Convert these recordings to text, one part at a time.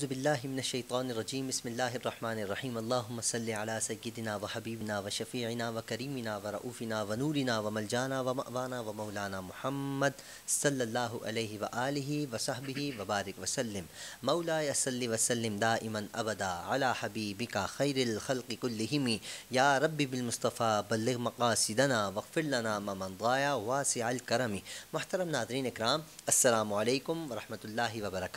अऊज़बिल्लिमिनशैतरजीम बसमीम अल्लाम सैदिना व हबीबना व शफ़ीना व करीमिना व रऊफ़िना व नूरिना व मलजाना व मवाना व मौलाना मोहम्मद सल्ला व सहबी वबारक वसलम मौलासल वसलम दामन अबदा अला हबीबिका खैरखलकुल्लिमी या रब्बिलमुस्तफ़ा बल्ल मकासदना वफ़िलना ममन गाया वासमी महतरम नादरीन कराम अल्लाम वरहमल वबरक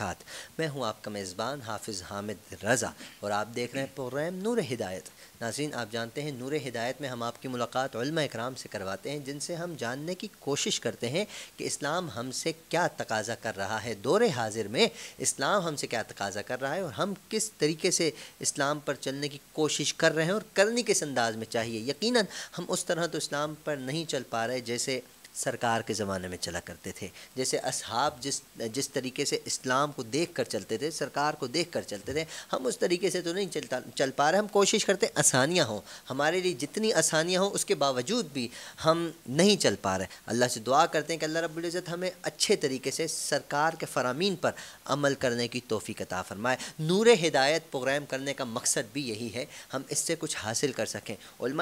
मैं हूँ आपका मेज़बान हाफिज़ हामिद रज़ा और आप देख रहे हैं प्रोग्राम नूर हिदायत नाजीन आप जानते हैं नूर हिदायत में हम आपकी मुलाकात इकराम से करवाते हैं जिनसे हम जानने की कोशिश करते हैं कि इस्लाम हमसे क्या तकाजा कर रहा है दौर हाजिर में इस्लाम हमसे क्या तकाजा कर रहा है और हम किस तरीके से इस्लाम पर चलने की कोशिश कर रहे हैं और करनी किस अंदाज़ में चाहिए यकीनन हम उस तरह तो इस्लाम पर नहीं चल पा रहे जैसे सरकार के ज़माने में चला करते थे जैसे असहाब जिस जिस तरीके से इस्लाम को देख कर चलते थे सरकार को देख कर चलते थे हम उस तरीके से तो नहीं चलता चल पा रहे हम कोशिश करते आसानियाँ हों हमारे लिए जितनी आसानियाँ हों उसके बावजूद भी हम नहीं चल पा रहे अल्लाह से दुआ करते हैं कि अल्लाह रब्ज़त हमें अच्छे तरीके से सरकार के फरामीन पर अमल करने की तोफ़ी कता फ़रमाए नूर हिदायत प्रोग्राम करने का मकसद भी यही है हम इससे कुछ हासिल कर सकें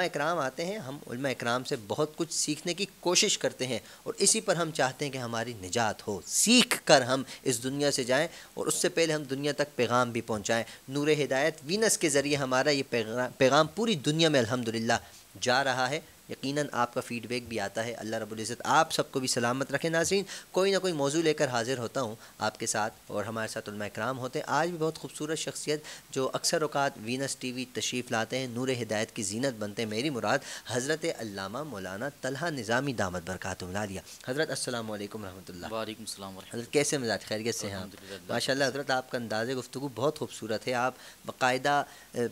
इकराम आते हैं हम इकराम से बहुत कुछ सीखने की कोशिश करते करते हैं और इसी पर हम चाहते हैं कि हमारी निजात हो सीख कर हम इस दुनिया से जाएँ और उससे पहले हम दुनिया तक पैगाम भी पहुंचाएं नूर हिदायत वीनस के ज़रिए हमारा ये पैगाम पूरी दुनिया में अलहमदिल्ला जा रहा है यकीनन आपका फ़ीडबैक भी आता है अल्लाह इज़्ज़त आप सबको भी सलामत रखें नाजरीन कोई ना कोई मौजू लेकर हाज़िर होता हूँ आपके साथ और हमारे साथ कराम होते हैं आज भी बहुत खूबसूरत शख्सियत जो अक्सर अवकात वीनस टी वी तशरीफ़ लाते हैं नूर हिदायत की जीनत बनते हैं मेरी मुराद हज़रत अल्लामा मौलाना तलहा निज़ामी दामद बरकत दिया हज़रत असल वरहमल हज़रत कैसे मिजाज खैरियत से हैं माशा हज़रत आपका अंदाज़ गुफ्तु बहुत खूबसूरत है आप बाकायदा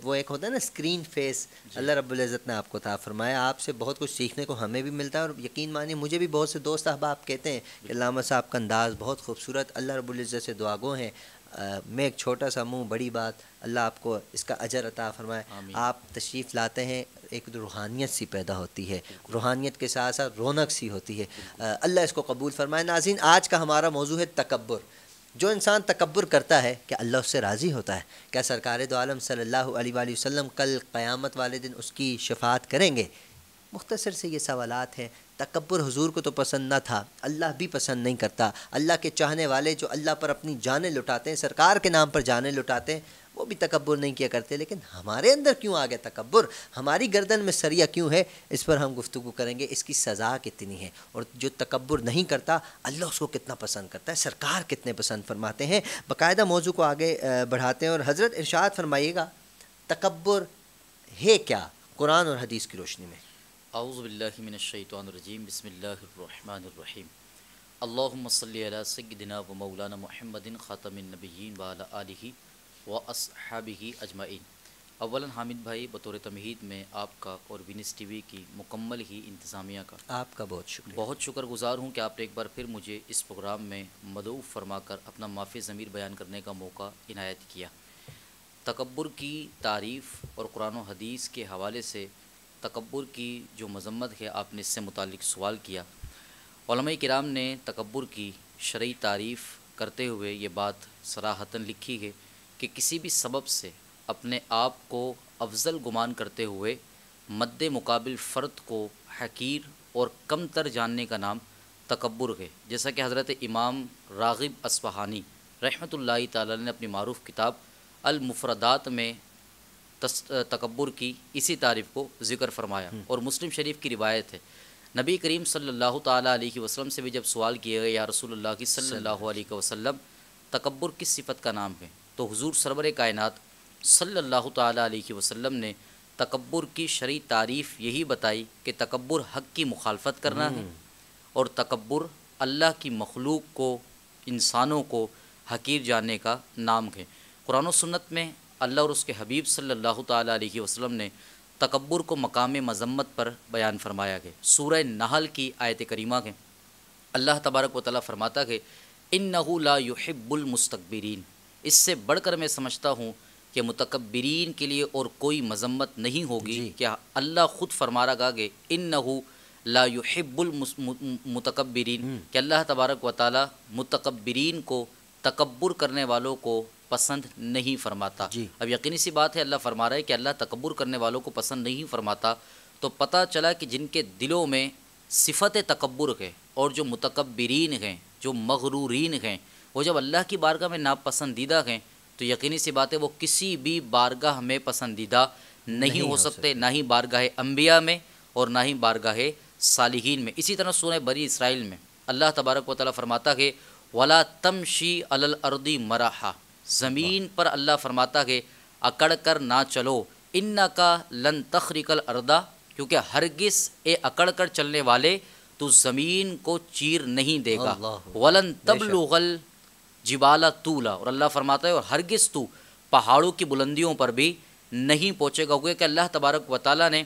वो एक होता है ना स्क्रीन फेस अल्लाह रबुल्ज़त ने आपको था फरमाया आपसे बहुत कुछ सीखने को हमें भी मिलता है और यकीन मानिए मुझे भी बहुत से दोस्त अहबाब कहते हैं कि लामा साहब का अंदाज़ बहुत खूबसूरत अल्लाह रबुल्ज़त से दुआगो हैं मैं एक छोटा सा मुँह बड़ी बात अल्लाह आपको इसका अजर अता फरमाए आप तशरीफ़ लाते हैं एक रूहानियत सी पैदा होती है रूहानियत के साथ साथ रौनक सी होती है अल्लाह इसको कबूल फरमाए नाजीन आज का हमारा मौजू है तकबर जो इंसान तकबर करता है क्या अल्लाह उससे राज़ी होता है क्या सरकार दो आलम सल्लल्लाहु अलैहि वसल्लम कल क़यामत वाले दिन उसकी शफात करेंगे मुख्तसर से ये सवालत हैं तकबर हजूर को तो पसंद ना था अल्लाह भी पसंद नहीं करता अल्लाह के चाहने वाले जो अल्लाह पर अपनी जानें लुटाते हैं सरकार के नाम पर जानें लुटाते हैं वो भी तकबर नहीं किया करते लेकिन हमारे अंदर क्यों आ गया तकबर हमारी गर्दन में सरिया क्यों है इस पर हम गुफ्तु करेंगे इसकी सज़ा कितनी है और जो तकबर नहीं करता अल्लाह उसको कितना पसंद करता है सरकार कितने पसंद फरमाते हैं बाकायदा मौजू को आगे बढ़ाते हैं और हज़रत इर्शाद फरमाइएगा तकबर है क्या कुरान और हदीस की रोशनी में आउज़बिल्लिमिनशैतरजीम बसमीम अल्लामसल सदना व मौलाना महमदिन ख़ातमनबीन वाल आलि व असहाबी अजमाइन अवला हामिद भाई बतौर तमहीद में आपका और विनिस टी वी की मुकम्मल ही इंतज़ामिया का आपका बहुत शुक्र बहुत शुक्रगुजार हूँ कि आपने एक बार फिर मुझे इस प्रोग्राम में मदऊ फरमा कर अपना माफ़ी ज़मीर बयान करने का मौका इनायत किया तकबर की तारीफ़ और कुरान हदीस के हवाले से तकबर की जो मजम्मत है आपने इससे मुतक सवाल किया कराम ने तकबर की शर्य तारीफ़ करते हुए ये बात सराहतन लिखी है कि किसी भी सबब से अपने आप को अफजल गुमान करते हुए मद्द मुकाबिल फ़र्द को हकीर और कम तर जानने का नाम तकबर है जैसा कि हज़रत इमाम रागिब असफ़हानी रहमत ला ने अपनी मरूफ़ किताब अलमुफरदात में तकबर की इसी तारीफ़ को ज़िक्र फरमाया हम्म। और मुस्लिम शरीफ की रिवायत है नबी करीम सल्लल्लाहु अलैहि वसलम से भी जब सवाल किए गए या रसूलुल्लाह की सल्लल्लाहु अलैहि वसल्लम तकबर किस सिफत का नाम है तो हुजूर सरबर कायनात सल्लल्लाहु अलैहि वसल्लम ने तकबर की शरी तारीफ़ यही बताई कि तकबर हक की मुखालफत करना है हम्म। और तकबर अल्लाह की मखलूक को इंसानों को हकीर जानने का नाम है कुरान सन्नत में अल्लाह और उसके हबीब सल्लल्लाहु अलैहि वसल्लम ने तकबर को मकाम मजम्मत पर बयान फरमाया गया सूर नहल की आयत करीमा के अल्लाह तबारक व ताली फरमाता है इन नहलाबुलमस्तबिरीन इससे बढ़कर मैं समझता हूँ कि मतकबरीन के लिए और कोई मजम्मत नहीं होगी क्या अल्लाह ख़ुद फरमा रहा गे इन नहू लाबुलमतकबरीन हम्म। कि अल्लाह तबारक व ताली मतकबरीन को तकबर करने वालों को पसंद नहीं फरमाता अब यकीनी सी बात है अल्लाह फरमा रहा है कि अल्लाह तकबर करने वालों को पसंद नहीं फरमाता तो पता चला कि जिनके दिलों में सिफत तकबर है और जो मतकबरीन हैं जो मगरूरीन हैं वो जब अल्लाह की बारगाह में नापसंदीदा हैं तो यकीनी सी बात है वो किसी भी बारगाह में पसंदीदा नहीं, नहीं हो सकते ना ही बारगाह अम्बिया में और ना ही बारगाह सालिहीन में इसी तरह सुने बरी इसराइल में अल्लाह तबारक व तला फरमाता है वला तमशी अलल अर्दी मराहा ज़मीन पर अल्लाह फरमाता है अकड़ कर ना चलो इन्ना का लन तखरिकल अरदा क्योंकि हरगिस ए अकड़ कर चलने वाले तो ज़मीन को चीर नहीं देगा वलन तबलुगल जिबाला तूला और अल्लाह फरमाता है और हरगिस तू पहाड़ों की बुलंदियों पर भी नहीं पहुँचेगा हुए कि अल्लाह तबारक व ताली ने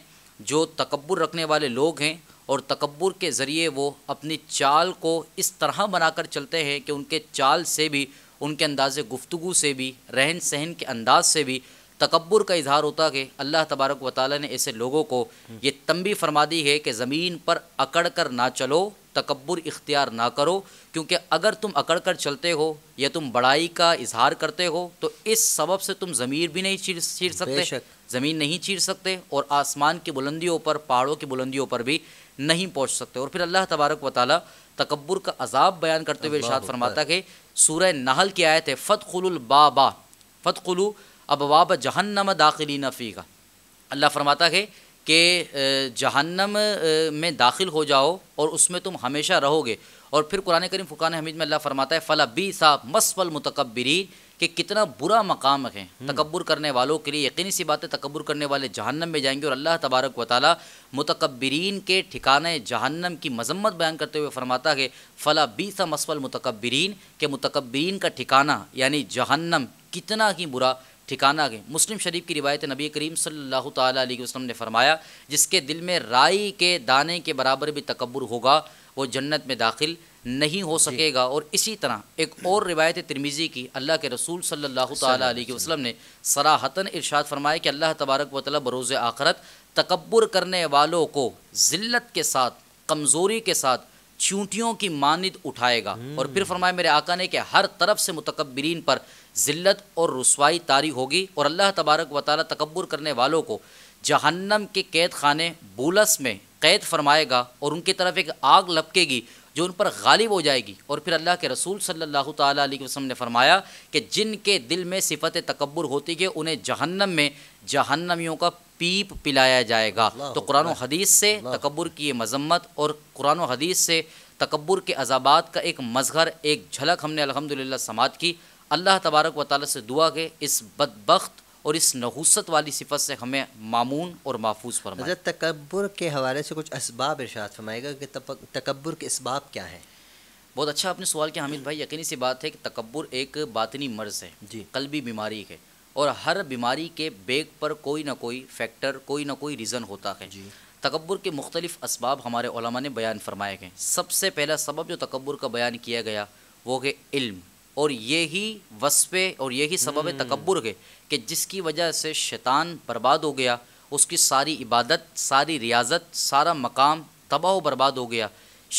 जो तकबर रखने वाले लोग हैं और तकबर के ज़रिए वो अपनी चाल को इस तरह बनाकर चलते हैं कि उनके चाल से भी उनके अंदाज़ गुफ्तु से भी रहन सहन के अंदाज से भी तकबर का इजहार होता कि अल्लाह तबारक व ताली ने ऐसे लोगों को ये तंबी फरमा दी है कि ज़मीन पर अकड़ कर ना चलो तकबर इख्तियार ना करो क्योंकि अगर तुम अकड़ कर चलते हो या तुम बड़ाई का इजहार करते हो तो इस सबब से तुम ज़मीर भी नहीं चीर चीर सकते ज़मीन नहीं चीर सकते और आसमान की बुलंदियों पर पहाड़ों की बुलंदियों पर भी नहीं पहुँच सकते और फिर अल्लाह तबारक व ताली तकबर का अजाब बयान करते हुए इर्शाद फरमाता कि सूरह नहल फ़त आयत है फ़तखुलबाबा फ़तखुलू वाब जहन्नम दाखिली नफ़ी का अल्लाह फरमाता है कि जहन्नम में दाखिल हो जाओ और उसमें तुम हमेशा रहोगे और फिर कुरान करीम फ़ुकान हमीद में अल्लाह फरमाता है फ़ला बी सा मसफ़ल मतकबरीन कि कितना बुरा मकाम है हम्म। तकबर करने वालों के लिए यकीनी सी बात है तकबर करने वाले जहन्नम में जाएंगे और अल्लाह तबारक वाली मतकबरीन के ठिकाने जहन्नम की मजम्मत बयान करते हुए फरमाता है फ़ला बीसा मसवल मतकबरीन के मतकबरीन का ठिकाना यानी जहन्नम कितना ही बुरा ठिकाना गए मुस्लिम शरीफ की रिवायत नबी करीम सल्लल्लाहु अलैहि वसल्लम ने फरमाया जिसके दिल में राई के दाने के बराबर भी तकबर होगा वो जन्नत में दाखिल नहीं हो सकेगा और इसी तरह एक और रिवायत तिरमीज़ी की अल्लाह के रसूल सल्लल्लाहु अलैहि वसल्लम ने सराहतन इरशाद फरमाया कि अल्लाह तबारक वाली बरोज़ आखरत तकबर करने वालों को ज़िल्लत के साथ कमज़ोरी के साथ चूंटियों की मानद उठाएगा हम्म। और फिर फरमाया मेरे आका ने कि हर तरफ से मुतकबरीन पर ज़िल्लत और रसवाई तारी होगी और अल्लाह तबारक वाली तकबर करने वालों को जहन्नम के कैद खाने बूलस में कैद फरमाएगा और उनकी तरफ एक आग लपकेगी जो उन पर गालिब हो जाएगी और फिर अल्लाह के रसूल सल्लल्लाहु अलैहि वसम ने फरमाया कि जिनके दिल में सिफत तकबर होती है उन्हें जहन्नम में जहन्नमियों का पीप पिलाया जाएगा तो कुरान हदीस से तकबर की मजम्मत और कुरान हदीस से तकबर के अजाबात का एक मजहर एक झलक हमने अलहमदिल्ला समात की अल्लाह तबारक व ताली से दुआ के इस बदबख्त और इस नहुसत वाली सिफत से हमें मामून और महफूज फरमाए तकबर के हवाले से कुछ इसबाब इर्शाद फरमाएगा कि तकबर के इसबाब क्या है बहुत अच्छा आपने सवाल किया हामिद भाई यकीनी सी बात है कि तकबर एक बातनी मर्ज है जी कलबी बीमारी है और हर बीमारी के बेग पर कोई ना कोई फैक्टर कोई ना कोई रीज़न होता है जी तकबर के मुख्तलिफ इसबाब हमारे ने बयान फरमाए गए सबसे पहला सबब जो तकबर का बयान किया गया वो है इल्म और यही वसफ़े और यही सबब हम्म। तकबर के कि जिसकी वजह से शैतान बर्बाद हो गया उसकी सारी इबादत सारी रियाजत सारा मकाम तबाह बर्बाद हो गया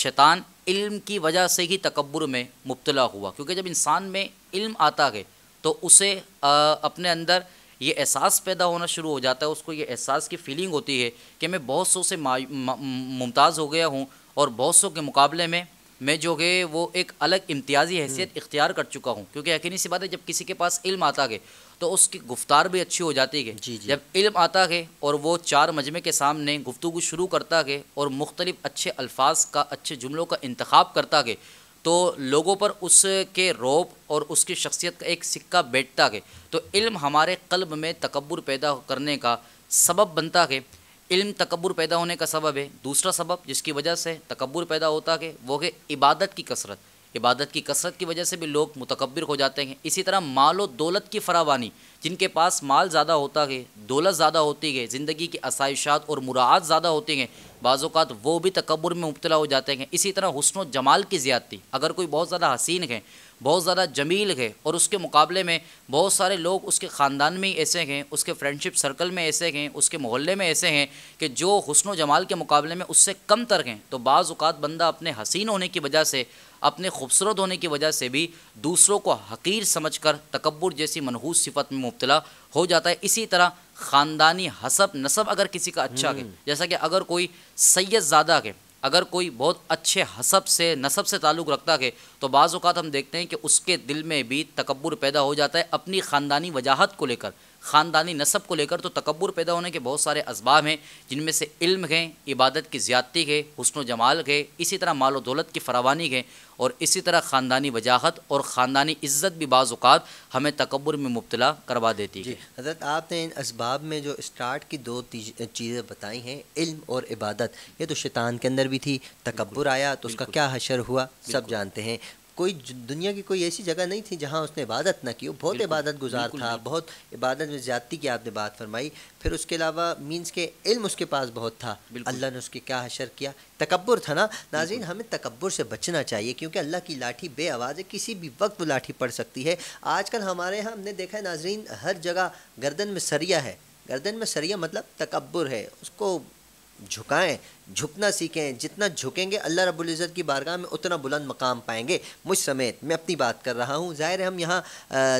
शैतान इल्म की वजह से ही तकबर में मुबला हुआ क्योंकि जब इंसान में इल्म आता है तो उसे आ, अपने अंदर ये एहसास पैदा होना शुरू हो जाता है उसको ये एहसास की फीलिंग होती है कि मैं बहुत सौ से मुमताज़ हो गया हूँ और बहुत सौ के मुकाबले में मैं जो है वो एक अलग इम्तियाजी हैसियत हम्म। इख्तियार कर चुका हूँ क्योंकि यकीनी सी बात है जब किसी के पास इल्म आता है तो उसकी गुफ्तार भी अच्छी हो जाती है जब इल्म आता है और वो चार मजमे के सामने गुफ्तु शुरू करता है और मुख्तलिफ अच्छे अल्फाज का अच्छे जुमलों का इंतखब करता है तो लोगों पर उसके रोब और उसकी शख्सियत का एक सिक्का बैठता है तो इल्म हमारे कल्ब में तकबर पैदा करने का सबब बनता है इल्म तकबर पैदा होने का सबब है दूसरा सबब जिसकी वजह से तकबर पैदा होता है वो है इबादत की कसरत इबादत की कसरत की वजह से भी लोग मुतकबर हो जाते हैं इसी तरह माल और दौलत की फरावानी जिनके पास माल ज़्यादा होता है दौलत ज़्यादा होती है ज़िंदगी की आसाइशात और मुराद ज़्यादा होती हैं बाज़ात वो भी तकबर में मुबतला हो जाते हैं इसी तरह हसन जमाल की ज़्यादती अगर कोई बहुत ज़्यादा हसीन है बहुत ज़्यादा जमील है और उसके मुकाबले में बहुत सारे लोग उसके ख़ानदान में ऐसे हैं उसके फ्रेंडशिप सर्कल में ऐसे हैं उसके मोहल्ले में ऐसे हैं कि जो हसन जमाल के मुकाबले में उससे कम तर हैं तो बाज़ात बंदा अपने हसीन होने की वजह से अपने खूबसूरत होने की वजह से भी दूसरों को हकीर समझ कर तकबर जैसी मनहूस सिफत में मुबतला हो जाता है इसी तरह ख़ानदानी हसब नसब अगर किसी का अच्छा है हम्म। जैसा कि अगर कोई सैयद ज्यादा के अगर कोई बहुत अच्छे हसब से नसब से ताल्लुक़ रखता है तो बाज़ात हम देखते हैं कि उसके दिल में भी तकबर पैदा हो जाता है अपनी ख़ानदानी वजाहत को लेकर ख़ानदानी नसब को लेकर तो तकबर पैदा होने के बहुत सारे इसबाब हैं जिनमें से इल्म गए इबादत की ज़्यादती है हसन व जमाल है इसी तरह माल दौलत की फरावानी है और इसी तरह ख़ानदानी वजाहत और ख़ानदानी इज़्ज़त भी बाज़ात हमें तकबर में मुबतला करवा देती है हजरत आपने इन इसबाब में जो इस्टार्ट की दो चीज़ें बताई हैं इल्म और इबादत ये तो शैतान के अंदर भी थी तकबर आया तो उसका क्या हशर हुआ सब जानते हैं कोई दुनिया की कोई ऐसी जगह नहीं थी जहाँ उसने इबादत ना की वो बहुत इबादत गुजार था बहुत इबादत में ज़्यादती की आपने बात फरमाई फिर उसके अलावा मीन्स के इल्म उसके पास बहुत था अल्लाह ने उसके क्या हशर किया तकबर था ना नाजीन हमें तकबर से बचना चाहिए क्योंकि अल्लाह की लाठी बे आवाज़ है किसी भी वक्त वो लाठी पड़ सकती है आजकल हमारे यहाँ हमने देखा है नाजरीन हर जगह गर्दन में सरिया है गर्दन में सरिया मतलब तकबर है उसको झुकाएं झुकना सीखें जितना झुकेंगे अल्लाह रब्बुल इज़्ज़त की बारगाह में उतना बुलंद मकाम पाएंगे मुझ समेत मैं अपनी बात कर रहा हूँ ज़ाहिर है हम यहाँ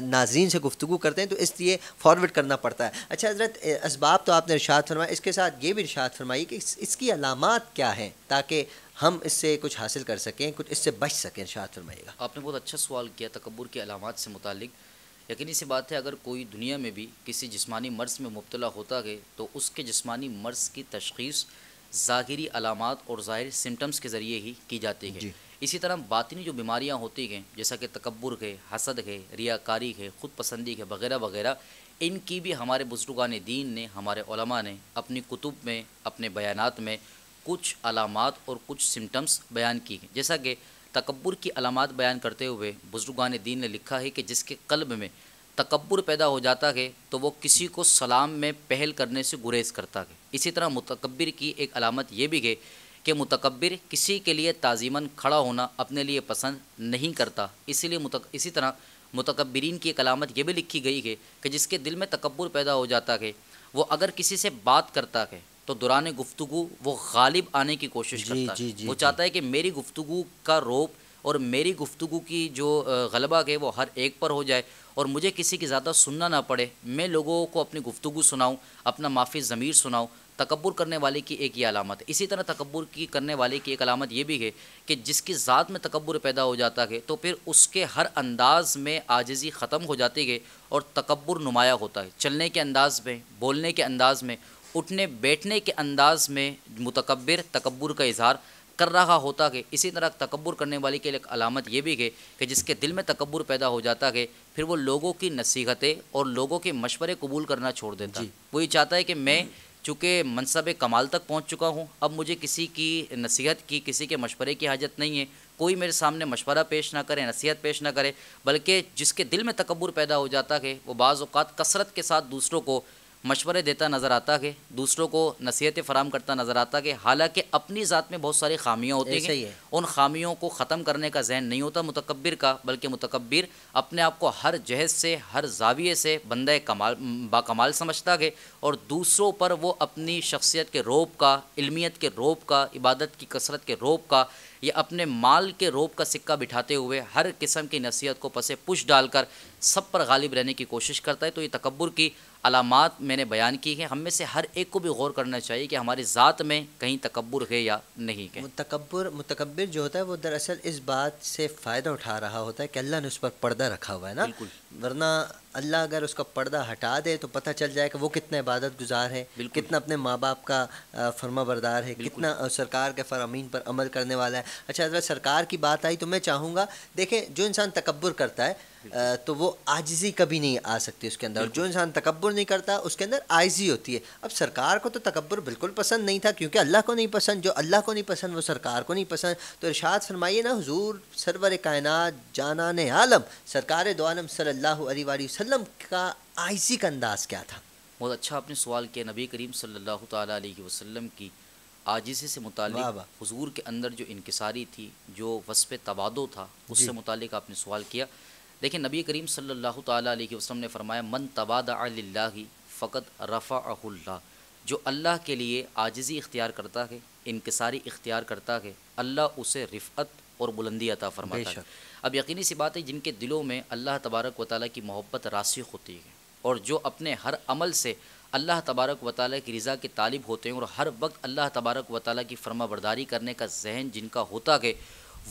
नाजरीन से गुफ्तु करते हैं तो इसलिए फॉरवर्ड करना पड़ता है अच्छा हज़रत इसबाब तो आपने इर्शात फरमाया इसके साथ ये भी इर्शात फरमाई कि इस, इसकी अलामत क्या हैं ताकि हम इससे कुछ हासिल कर सकें कुछ इससे बच सकें इर्शात फरमाइएगा आपने बहुत अच्छा सवाल किया तकबर की अलामत से मुतल यकीनी सी बात है अगर कोई दुनिया में भी किसी जिस्मानी मर्ज़ में मुबतला होता है तो उसके जिस्मानी मर्ज़ की तशखीस ज़ाहिरी अलामत और ज़ाहिर सिम्टम्स के ज़रिए ही की जाती है इसी तरह बातनी जो बीमारियाँ होती हैं जैसा कि तकबर है हसद है रियाकारी है ख़ुद पसंदी है वगैरह वगैरह इनकी भी हमारे बुजुर्गान दीन ने हमारे ने अपनी कुतुब में अपने बयान में कुछ अलामत और कुछ सिम्टम्स बयान की हैं जैसा कि तकबर की अलामत बयान करते हुए बुजुर्गान दीन ने लिखा है कि जिसके कल्ब में तकबर पैदा हो जाता है तो वो किसी को सलाम में पहल करने से गुरेज करता है इसी तरह मतकबर की एक अलामत ये भी है कि मतकबर किसी के लिए ताजीमन खड़ा होना अपने लिए पसंद नहीं करता इसीलिए इसी तरह मतकबरीन की एक अलामत यह भी लिखी गई है कि जिसके दिल में तकबर पैदा हो जाता है वो अगर किसी से बात करता है तो दुरान गुफ्तु वो गालिब आने की कोशिश जी, करता जी, जी, वो चाहता है कि मेरी गुफ्तु का रोप और मेरी गुफ्तु की जो गलबा है वो हर एक पर हो जाए और मुझे किसी की ज़्यादा सुनना ना पड़े मैं लोगों को अपनी गुफ्तु सुनाऊँ अपना माफी ज़मीर सुनाऊँ तकबर करने वाले की एक ये अलामत है इसी तरह तकबर की करने वाले की एक अलामत ये भी है कि जिसकी ज़ात में तकबर पैदा हो जाता है तो फिर उसके हर अंदाज़ में आजिज़ी ख़त्म हो जाती है और तकबर नुमाया होता है चलने के अंदाज़ में बोलने के अंदाज़ में उठने बैठने के अंदाज़ में मुतकबर तकबर का इजहार कर रहा होता है इसी तरह तकबर करने वाली के लिए अलामत ये भी है कि जिसके दिल में तकबर पैदा हो जाता है फिर वो लोगों की नसीहतें और लोगों के मशवरे कबूल करना छोड़ देता वो ये चाहता है कि मैं चूँकि मनसब कमाल तक पहुँच चुका हूँ अब मुझे किसी की नसीहत की किसी के मशवरे की हाजत नहीं है कोई मेरे सामने मशवरा पेश ना करे नसीहत पेश ना करे बल्कि जिसके दिल में तकबर पैदा हो जाता है वो बाज़ अवत कसरत के साथ दूसरों को मशवरे देता नज़र आता है दूसरों को नसीहतें फराम करता नज़र आता है हालांकि अपनी ज़ात में बहुत सारी खामियाँ होती हैं उन खामियों को ख़त्म करने का जहन नहीं होता मुतकबिर का बल्कि मुतकबिर अपने आप को हर जहज से हर जाविये से बंद कमाल बाकमाल समझता है और दूसरों पर वो अपनी शख्सियत के रोब का इलमियत के रोब का इबादत की कसरत के रोब का ये अपने माल के रोब का सिक्का बिठाते हुए हर किस्म की नसीहत को पसे पुश डालकर सब पर गालिब रहने की कोशिश करता है तो ये तकबर की अलामत मैंने बयान की हैं हम में से हर एक को भी गौर करना चाहिए कि हमारी ज़ात में कहीं तकबर है या नहीं है मुतकबर मतकबर जो होता है वो दरअसल इस बात से फ़ायदा उठा रहा होता है कि अल्लाह ने उस पर पर्दा रखा हुआ है ना बिल्कुल वरना अल्लाह अगर उसका पर्दा हटा दे तो पता चल जाए कि वो कितना इबादत गुजार है कितना अपने माँ बाप का फर्मा बरदार है कितना सरकार के फरामीन पर अमल करने वाला है अच्छा अगर सरकार की बात आई तो मैं चाहूँगा देखें जो इंसान तकबर करता है तो वो आजिज़ी कभी नहीं आ सकती उसके अंदर जो इंसान तकबर नहीं करता उसके अंदर आयजी होती है अब सरकार को तो तकबर बिल्कुल पसंद नहीं था क्योंकि अल्लाह को नहीं पसंद जो अल्लाह को नहीं पसंद वो सरकार को नहीं पसंद तो इर्शाद फरमाइए ना हजूर सरवर कायनत जाना आलम सरकार दो आलम सल्ला वसम का आयजी का अंदाज़ क्या था बहुत अच्छा आपने सवाल किया नबी करीम सल्ला वसम की आजिज़ी से मुतल के अंदर जो इनकसारी थी जो वसफ़ तबादो था उससे मुतल आपने सवाल किया देखिए नबी करीम सल्लल्लाहु अलैहि वसल्लम ने फरमाया मन तबादा फ़कत रफ़ा अल्लाह जो अल्लाह के लिए आजिज़ी इख्तियार करता है इनकसारी इख्तियार करता है अल्लाह उसे रिफ़त और बुलंदी अता फरमाता है अब यकीनी सी बात है जिनके दिलों में अल्लाह तबारक व ताली की मोहब्बत रासिख होती है और जो अपने हर अमल से अल्लाह तबारक व ताली की रज़ा के तालिब होते हैं और हर वक्त अल्लाह तबारक व ताली की फरमा बरदारी करने का जहन जिनका होता है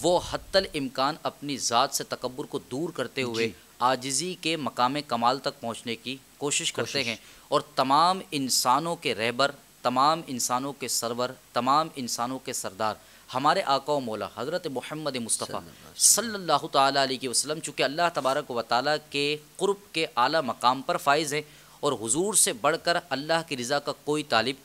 वो हत्तल इम्कान अपनी ज़ात से तकबर को दूर करते हुए आजिज़ी के मकाम कमाल तक पहुँचने की कोशिश करते हैं और तमाम इंसानों के रहबर तमाम इंसानों के सरवर तमाम इंसानों के सरदार हमारे आका मौला हज़रत महमद मुस्तफ़ा सल्ला तसलम चूँकि अल्लाह तबारक व ताली के क़ुरब के अली मकाम पर फाइज़ हैं और हुजूर से बढ़कर अल्लाह की रज़ा का कोई तालिब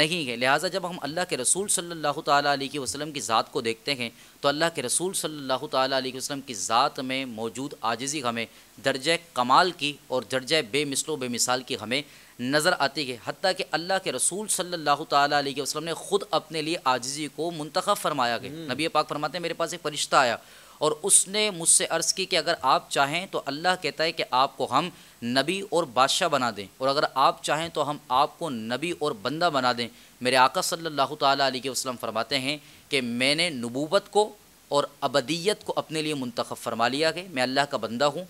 नहीं है लिहाजा जब हम अल्लाह के रसूल सल्लल्लाहु अलैहि वसल्लम की ज़ात को देखते हैं तो अल्लाह के रसूल सल्लल्लाहु अलैहि वसल्लम की ज़ात में मौजूद आजिज़ी हमें दर्ज कमाल की और दर्ज बेमिसलो बेमिसाल की हमें नज़र आती है हती कि अल्लाह के रसूल सल्लल्लाहु अलैहि वसल्लम ने ख़ुद अपने लिए आजिज़ी को मुंतखब फरमाया गया हम्म। नबी पाक फरमाते हैं मेरे पास एक फरिश्ता आया और उसने मुझसे अर्ज़ की कि अगर आप चाहें तो अल्लाह कहता है कि आपको हम नबी और बादशाह बना दें और अगर आप चाहें तो हम आपको नबी और बंदा बना दें मेरे आका सल्लल्लाहु अलैहि वसल्लम फरमाते हैं कि मैंने नबूबत को और अबदीत को अपने लिए मुंतखब फरमा लिया कि मैं अल्लाह का बंदा हूँ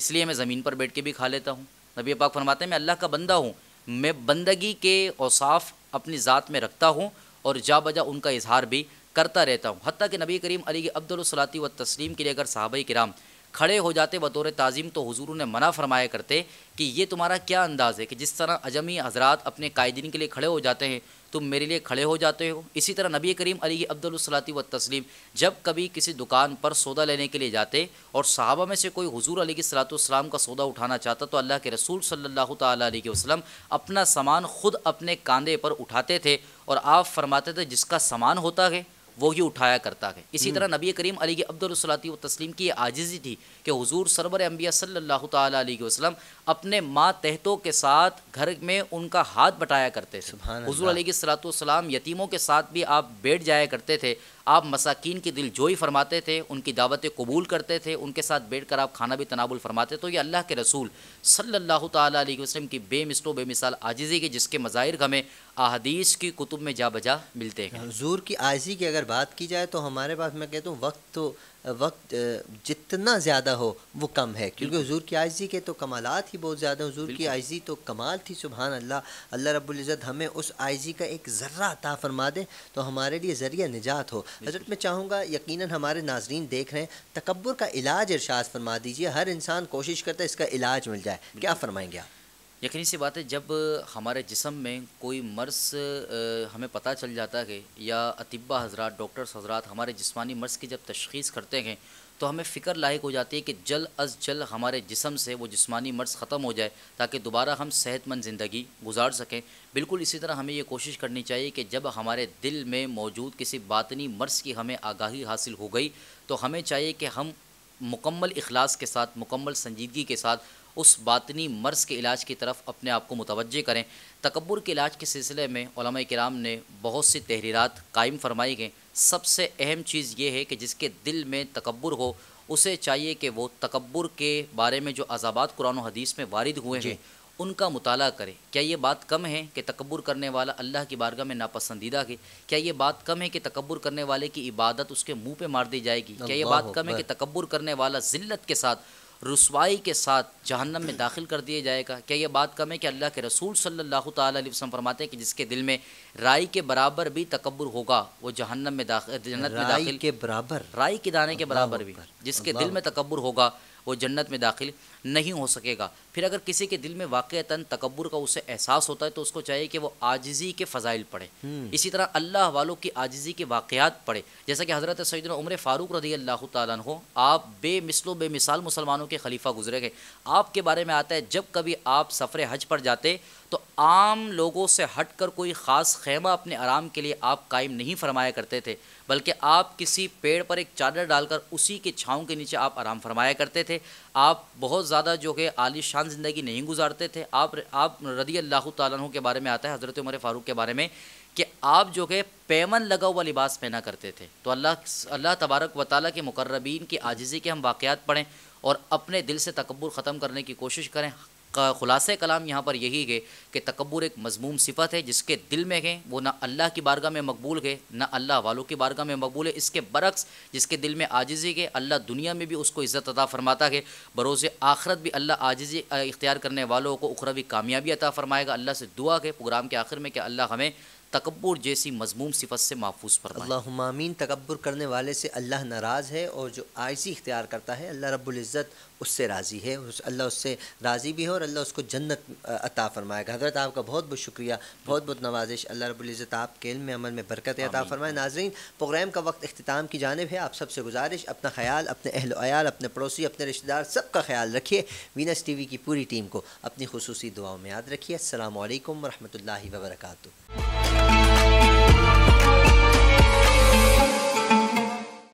इसलिए मैं ज़मीन पर बैठ के भी खा लेता हूँ नबी पाक फरमाते हैं मैं अल्लाह का बंदा हूँ मैं बंदगी के औसाफ अपनी ज़ात में रखता हूँ और जा बजा उनका इजहार भी करता रहता हूँ हती कि नबी करीम अली अब्दुलसलाती व तस्लीम के लिए अगर साहब कराम खड़े हो जाते बतौर ताज़ीम तो हजूर ने मना फरमाया करते कि ये तुम्हारा क्या अंदाज़ है कि जिस तरह अजमी हजरात अपने कायदीन के लिए खड़े हो जाते हैं तुम मेरे लिए खड़े हो जाते हो इसी तरह नबी करीम अली अब्दुलसलाती व तस्लीम जब कभी किसी दुकान पर सौदा लेने के लिए जाते और साहबा में से कोई हजूर अली की सलातम का सौदा उठाना चाहता तो अल्लाह के रसूल सल्ला तसलम अपना सामान ख़ुद अपने कांधे पर उठाते थे और आप फरमाते थे जिसका सामान होता है वो ही उठाया करता है इसी हम्म। तरह नबी करीम अली अब्दुलसलाती तस्लीम की आजिज़ी थी कि हजूर सरबर अम्बिया सल्ला तसलम अपने माँ तहतों के साथ घर में उनका हाथ बटाया करते थे हजूर सलात वसलाम यतीमों के साथ भी आप बैठ जाया करते थे आप मसाकिन की दिल जोई फरमाते थे उनकी दावतें कबूल करते थे उनके साथ बैठ कर आप खाना भी तनाबुल फरमाते तो ये अल्लाह के रसूल सल्ला वसल्लम की बेमिसलो बेमिसाल आजिज़ी की जिसके मज़ाहिर हमें अहदीस की कुतुब में जा बजा मिलते हैं हजूर की आजिज़ी की अगर बात की जाए तो हमारे पास मैं कहता हूँ वक्त तो वक्त जितना ज़्यादा हो वो कम है क्योंकि हजूर की आजी के तो कमालत ही बहुत ज़्यादा हजूर की आजी तो कमाल थी सुबहान अल्लाह अल्लाह रब्ज़त हमें उस आजी का एक ज़र्रा अता फरमा दे तो हमारे लिए ज़रिया निजात हो हज़रत मैं चाहूँगा यकीन हमारे नाजरीन देख रहे हैं तकबर का इलाज इरशाद फरमा दीजिए हर इंसान कोशिश करता है इसका इलाज मिल जाए क्या फ़रमाएँगे आप यकीनी सी बात है जब हमारे जिसम में कोई मर्स हमें पता चल जाता है या अतिबा हजरात डॉक्टर्स हजरात हमारे जिस्मानी मर्स की जब तशखीस करते हैं तो हमें फ़िक्र लाक हो जाती है कि जल्द अज जल्द हमारे जिसम से वो जिसमानी मर्ज़ ख़त्म हो जाए ताकि दोबारा हम सेहतमंद ज़िंदगी गुजार सकें बिल्कुल इसी तरह हमें ये कोशिश करनी चाहिए कि जब हमारे दिल में मौजूद किसी बातनी मर्ज़ की हमें आगाही हासिल हो गई तो हमें चाहिए कि हम मुकम्मल अखलास के साथ मुकम्मल संजीदगी के साथ उस बातनी मर्ज़ के इलाज की तरफ अपने आप को मुतवजह करें तकबर के इलाज के सिलसिले में कराम ने बहुत सी तहरीरत कायम फरमाई गई सबसे अहम चीज़ ये है कि जिसके दिल में तकबर हो उसे चाहिए कि वो तकबर के बारे में जो अजाबात कुरान हदीस में वारद हुए हैं उनका मुताला करें क्या ये बात कम है कि तकबर करने वाला अल्लाह की बारगाह में नापसंदीदा है क्या ये बात कम है कि तकबर करने वाले की इबादत उसके मुंह पे मार दी जाएगी क्या ये बात कम है कि तकबर करने वाला जिल्लत के साथ रसवाई के साथ जहन्नम में दाखिल कर दिया जाएगा क्या ये बात कम है कि अल्लाह के रसूल सल्लल्लाहु अलैहि वसल्लम फरमाते हैं कि जिसके दिल में राई के बराबर भी तकबर होगा वो जहन्नम में दाखिल जन्नत में दाखिल के बराबर राई के दाने के बराबर भी जिसके दिल में तकबर होगा वो जन्नत में दाखिल नहीं हो सकेगा फिर अगर किसी के दिल में वाक़ता तकबर का उसे एहसास होता है तो उसको चाहिए कि वो आजिज़ी के फ़ाइल पढ़े हम्म। इसी तरह अल्लाह वालों की आजिज़ी के वाक़ात पढ़े जैसा कि हज़रत सईद उम्र फ़ारूक रदी अल्लाह तु आप बेमिसलो बेमिसाल मुसलमानों के खलीफा गुजरे गए आपके बारे में आता है जब कभी आप सफ़र हज पर जाते तो आम लोगों से हटकर कोई ख़ास खेमा अपने आराम के लिए आप कायम नहीं फरमाया करते थे बल्कि आप किसी पेड़ पर एक चादर डालकर उसी के छाँव के नीचे आप आराम फरमाया करते थे आप बहुत ज़्यादा जो कि आलिशान ज़िंदगी नहीं गुजारते थे आप आप रदी अल्लाह तु के बारे में आता है हज़रत उमर फ़ारूक के बारे में कि आप जो है पैमन लगा हुआ लिबास पहना करते थे तो अल्लाह अल्लाह तबारक व ताली के मुकर्रबीन की आजिज़ी के हम वाक़ पढ़ें और अपने दिल से तकबर ख़त्म करने की कोशिश करें ख़ुलास कलाम यहाँ पर यही है कि तकबर एक मजमूम सिफत है जिसके दिल में है वो ना अल्लाह की बारगाह में मकबूल है ना अल्लाह वालों की बारगाह में मकबूल है इसके बरक्स जिसके दिल में आजिज़ी है अल्लाह दुनिया में भी उसको इज़्ज़त अता फ़रमाता है बरोज़ आखरत भी अल्लाह आजिज़ी इख्तियार करने वालों को उखरवी कामयाबी अता फ़रमाएगा अल्लाह से दुआ के प्रोग्राम के आखिर में कि अल्लाह हमें तकबर जैसी मजमूम सिफत से महफूज पर अल्लामीन तकबर करने वाले से अल्लाह नाराज़ है और जो आयसी इख्तियार करता है अल्लाह रब्ज़त उससे राज़ी है उस अल्लाह उससे राज़ी भी है और अल्लाह उसको जन्नत अता फरमाएगा हज़रत आपका बहुत बहुत शुक्रिया बहुत बहुत नवाजिश अल्लाह रबुल्ज़त आपके इल्म में अमल में बरकत अता फरमाए नाजरीन प्रोग्राम का वक्त अख्ताम की जानब है आप सबसे गुजारिश अपना ख्याल अपने अहल अपने पड़ोसी अपने रिश्तेदार सबका ख्याल रखिए वीनस टी वी की पूरी टीम को अपनी खसूसी दुआओं में याद रखिए अल्लाम वरहमल वर्का